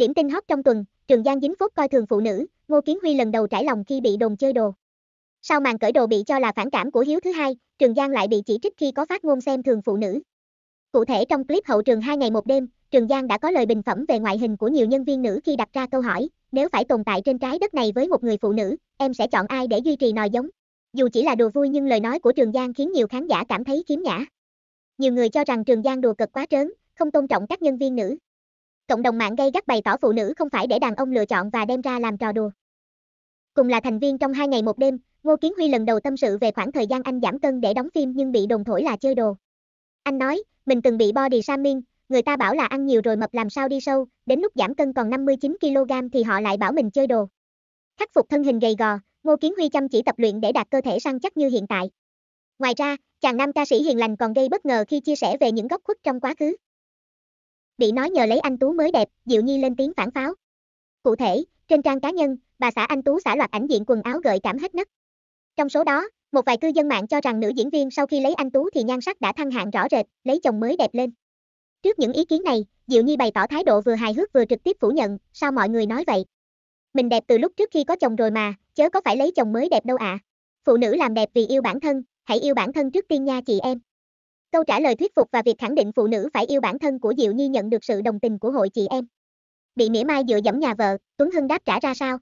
Điểm tin hot trong tuần, Trường Giang dính phốt coi thường phụ nữ, Ngô Kiến Huy lần đầu trải lòng khi bị đồn chơi đồ. Sau màn cởi đồ bị cho là phản cảm của Hiếu thứ hai, Trường Giang lại bị chỉ trích khi có phát ngôn xem thường phụ nữ. Cụ thể trong clip hậu trường 2 ngày một đêm, Trường Giang đã có lời bình phẩm về ngoại hình của nhiều nhân viên nữ khi đặt ra câu hỏi, nếu phải tồn tại trên trái đất này với một người phụ nữ, em sẽ chọn ai để duy trì nòi giống? Dù chỉ là đùa vui nhưng lời nói của Trường Giang khiến nhiều khán giả cảm thấy khiếm nhã. Nhiều người cho rằng Trường Giang đùa cực quá trớn, không tôn trọng các nhân viên nữ cộng đồng mạng gây gắt bày tỏ phụ nữ không phải để đàn ông lựa chọn và đem ra làm trò đùa. Cùng là thành viên trong hai ngày một đêm, Ngô Kiến Huy lần đầu tâm sự về khoảng thời gian anh giảm cân để đóng phim nhưng bị đồn thổi là chơi đồ. Anh nói, mình từng bị body shaming, người ta bảo là ăn nhiều rồi mập làm sao đi sâu, đến lúc giảm cân còn 59kg thì họ lại bảo mình chơi đồ. Khắc phục thân hình gầy gò, Ngô Kiến Huy chăm chỉ tập luyện để đạt cơ thể săn chắc như hiện tại. Ngoài ra, chàng nam ca sĩ hiền lành còn gây bất ngờ khi chia sẻ về những góc khuất trong quá khứ. Bị nói nhờ lấy anh Tú mới đẹp, Diệu Nhi lên tiếng phản pháo. Cụ thể, trên trang cá nhân, bà xã anh Tú xả loạt ảnh diện quần áo gợi cảm hết nấc. Trong số đó, một vài cư dân mạng cho rằng nữ diễn viên sau khi lấy anh Tú thì nhan sắc đã thăng hạng rõ rệt, lấy chồng mới đẹp lên. Trước những ý kiến này, Diệu Nhi bày tỏ thái độ vừa hài hước vừa trực tiếp phủ nhận, sao mọi người nói vậy? Mình đẹp từ lúc trước khi có chồng rồi mà, chớ có phải lấy chồng mới đẹp đâu ạ. À. Phụ nữ làm đẹp vì yêu bản thân, hãy yêu bản thân trước tiên nha chị em. Câu trả lời thuyết phục và việc khẳng định phụ nữ phải yêu bản thân của Diệu Nhi nhận được sự đồng tình của hội chị em. Bị mỉa mai dựa dẫm nhà vợ, Tuấn Hưng đáp trả ra sao?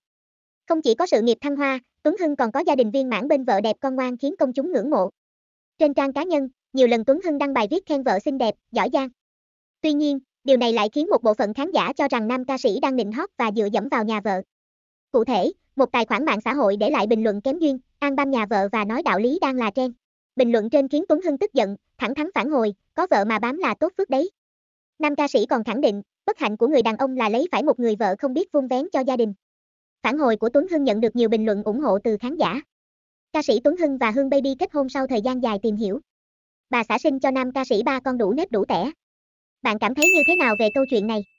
Không chỉ có sự nghiệp thăng hoa, Tuấn Hưng còn có gia đình viên mãn bên vợ đẹp con ngoan khiến công chúng ngưỡng mộ. Trên trang cá nhân, nhiều lần Tuấn Hưng đăng bài viết khen vợ xinh đẹp, giỏi giang. Tuy nhiên, điều này lại khiến một bộ phận khán giả cho rằng nam ca sĩ đang nịnh hót và dựa dẫm vào nhà vợ. Cụ thể, một tài khoản mạng xã hội để lại bình luận kém duyên, an ban nhà vợ và nói đạo lý đang là trend. Bình luận trên khiến Tuấn Hưng tức giận, thẳng thắn phản hồi, có vợ mà bám là tốt phước đấy. Nam ca sĩ còn khẳng định, bất hạnh của người đàn ông là lấy phải một người vợ không biết vun vén cho gia đình. Phản hồi của Tuấn Hưng nhận được nhiều bình luận ủng hộ từ khán giả. Ca sĩ Tuấn Hưng và Hương Baby kết hôn sau thời gian dài tìm hiểu. Bà xã sinh cho nam ca sĩ ba con đủ nếp đủ tẻ. Bạn cảm thấy như thế nào về câu chuyện này?